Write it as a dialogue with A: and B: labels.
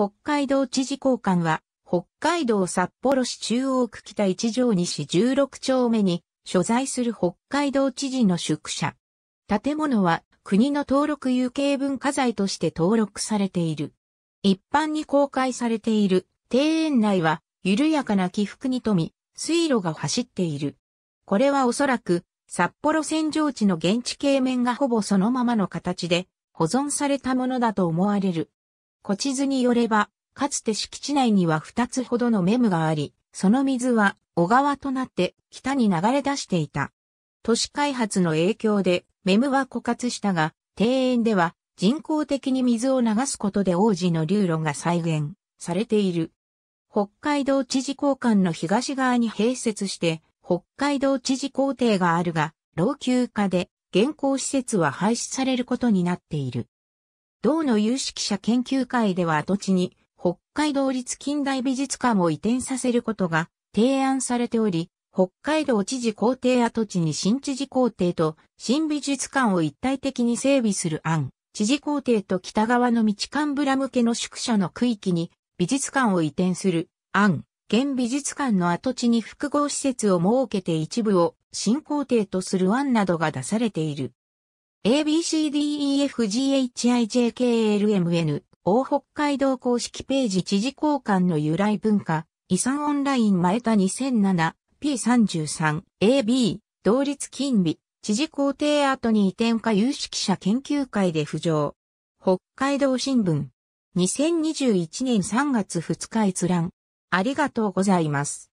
A: 北海道知事公館は、北海道札幌市中央区北一条西16丁目に所在する北海道知事の宿舎。建物は国の登録有形文化財として登録されている。一般に公開されている庭園内は緩やかな起伏に富み、水路が走っている。これはおそらく札幌扇状地の現地形面がほぼそのままの形で保存されたものだと思われる。古地図によれば、かつて敷地内には2つほどのメムがあり、その水は小川となって北に流れ出していた。都市開発の影響でメムは枯渇したが、庭園では人工的に水を流すことで王子の流路が再現されている。北海道知事公館の東側に併設して、北海道知事公邸があるが、老朽化で現行施設は廃止されることになっている。同の有識者研究会では跡地に北海道立近代美術館を移転させることが提案されており、北海道知事公邸跡地に新知事公邸と新美術館を一体的に整備する案、知事公邸と北側の道間村向けの宿舎の区域に美術館を移転する案、現美術館の跡地に複合施設を設けて一部を新公邸とする案などが出されている。ABCDEFGHIJKLMN、大北海道公式ページ知事交換の由来文化、遺産オンライン前田2007、P33、AB、同率金日、知事公邸後に移転化有識者研究会で浮上。北海道新聞。2021年3月2日閲覧。ありがとうございます。